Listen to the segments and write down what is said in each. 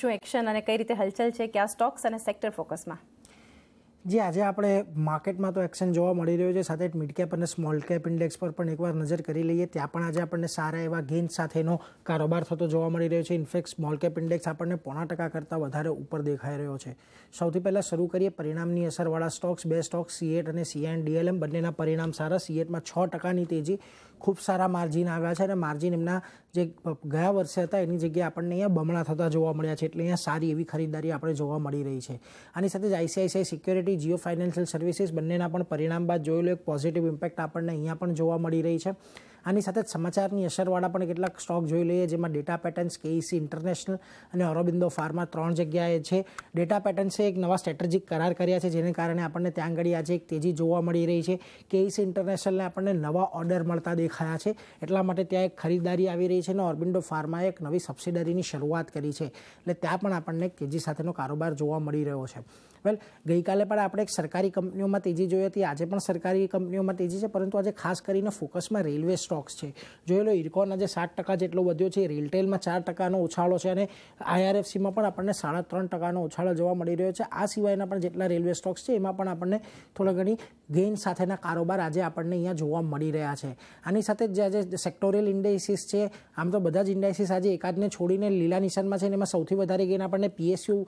શું એક્શન અને કઈ રીતે હલચલ છે કયા સ્ટોક્સ અને સેક્ટર ફોકસમાં જે આજે આપણે માર્કેટમાં તો એક્શન જોવા મળી રહ્યો છે સાથે મિડ કેપ અને સ્મોલ કેપ ઇન્ડેક્સ પર પણ એકવાર નજર કરી લઈએ ત્યાં પણ આજે આપણને સારા એવા ગેઇન સાથેનો કારોબાર થતો જોવા મળી રહ્યો છે ઇનફેક્ટ સ્મોલ કેપ ઇન્ડેક્સ આપણને પોણા ટકા કરતાં વધારે ઉપર દેખાઈ રહ્યો છે સૌથી પહેલાં શરૂ કરીએ પરિણામની અસરવાળા સ્ટોક્સ બે સ્ટોક્સ સીએટ અને સીએન ડીએલએમ બંનેના પરિણામ સારા સીએટમાં છ ટકાની તેજી ખૂબ સારા માર્જિન આવ્યા છે અને માર્જિન એમના જે ગયા વર્ષે હતા એની જગ્યાએ આપણને અહીંયા બમણા થતા જોવા મળ્યા છે એટલે અહીંયા સારી એવી ખરીદદારી આપણે જોવા મળી રહી છે આની સાથે જ ICICI security Jio financial services બંનેના પણ પરિણામ બાદ જોયેલો એક પોઝિટિવ ઇમ્પેક્ટ આપણને અહીંયા પણ જોવા મળી રહી છે આની સાથે સમાચારની અસરવાળા પણ કેટલાક સ્ટોક જોઈ લઈએ જેમાં ડેટા પેટર્ન્સ કેઈસી ઇન્ટરનેશનલ અને અરોબિંદો ફાર્મા ત્રણ જગ્યાએ છે ડેટા પેટર્ન્સે એક નવા સ્ટ્રેટેજિક કરાર કર્યા છે જેને કારણે આપણને ત્યાં આગળ આજે એક તેજી જોવા મળી રહી છે કેઈસી ઇન્ટરનેશનલને e આપણને નવા ઓર્ડર મળતા દેખાયા છે એટલા માટે ત્યાં એક ખરીદદારી આવી રહી છે અને ઓર્બિન્ડો ફાર્માએ એક નવી સબસિડરીની શરૂઆત કરી છે એટલે ત્યાં પણ આપણને તેજી સાથેનો કારોબાર જોવા મળી રહ્યો છે વેલ ગઈકાલે પણ આપણે એક સરકારી કંપનીઓમાં તેજી જોઈ હતી આજે પણ સરકારી કંપનીઓમાં તેજી છે પરંતુ આજે ખાસ કરીને ફોકસમાં રેલવે સ્ટોક્સ છે જોઈ લો ઇરકોન આજે સાત ટકા જેટલો વધ્યો છે રિટેલમાં ચાર ટકાનો ઉછાળો છે અને આઈઆરએફસીમાં પણ આપણને સાડા ત્રણ ટકાનો ઉછાળો જોવા મળી રહ્યો છે આ સિવાયના પણ જેટલા રેલવે સ્ટોક્સ છે એમાં પણ આપણને થોડા ઘણી ગેઇન સાથેના કારોબાર આજે આપણને અહીંયા જોવા મળી રહ્યા છે આની સાથે જે આજે સેક્ટોરિયલ ઇન્ડાઇસિસ છે આમ તો બધા જ ઇન્ડાઇસિસ આજે એકાદને છોડીને લીલા નિશાનમાં છે અને એમાં સૌથી વધારે ગેઇન આપણને પીએસયુ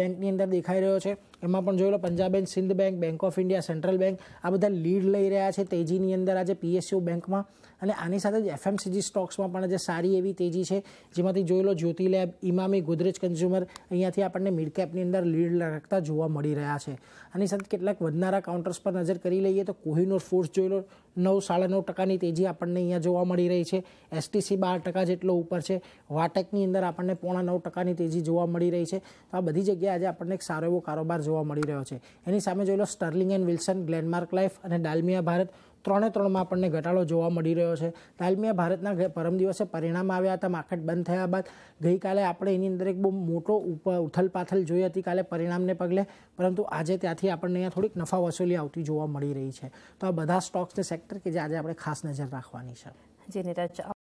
બેંકની અંદર દેખાઈ રહ્યો છે એમાં પણ જોઈ લો Punjab bank Sind bank bank of India central bank આ બધા લીડ લઈ રહ્યા છે તેજીની અંદર આજે પીએસયુ બેંકમાં અને આની સાથે જ એફએમસીજી સ્ટોક્સમાં પણ આજે સારી એવી તેજી છે જેમાંથી જોઈ લો જ્યોતિ લેબ ઇમામી ગોદરેજ કન્ઝ્યુમર અહીંયાથી આપણને મિડકેપની અંદર લીડ રાખતા જોવા મળી રહ્યા છે આની સાથે કેટલાક વધનારા કાઉન્ટર્સ પણ નજર કરી લઈએ તો કોહિનોર ફોર્સ જોઈ લો નવ સાડા નવ ટકાની તેજી આપણને અહીંયા જોવા મળી રહી છે એસટીસી બાર ટકા જેટલો ઉપર છે વાટેકની અંદર આપણને પોણા નવ ટકાની તેજી જોવા મળી રહી છે તો આ બધી જગ્યાએ આજે આપણને એક સારો એવો કારોબાર જોવા મળી રહ્યો છે એની સામે જોઈ લો સ્ટર્લિંગ એન્ડ વિલ્સન ગ્લેનમાર્ક લાઈફ અને ડાલમિયા ભારત ત્રણે ત્રણમાં આપણને ઘટાડો જોવા મળી રહ્યો છે તાલમિયા ભારતના પરમ દિવસે પરિણામ આવ્યા હતા માર્કેટ બંધ થયા બાદ ગઈકાલે આપણે એની અંદર એક બહુ મોટો ઉથલપાથલ જોઈ હતી કાલે પરિણામને પગલે પરંતુ આજે ત્યાંથી આપણને અહીંયા થોડીક નફા વસૂલી આવતી જોવા મળી રહી છે તો આ બધા સ્ટોક્સને સેક્ટર કે જે આજે આપણે ખાસ નજર રાખવાની છે જી નીરજ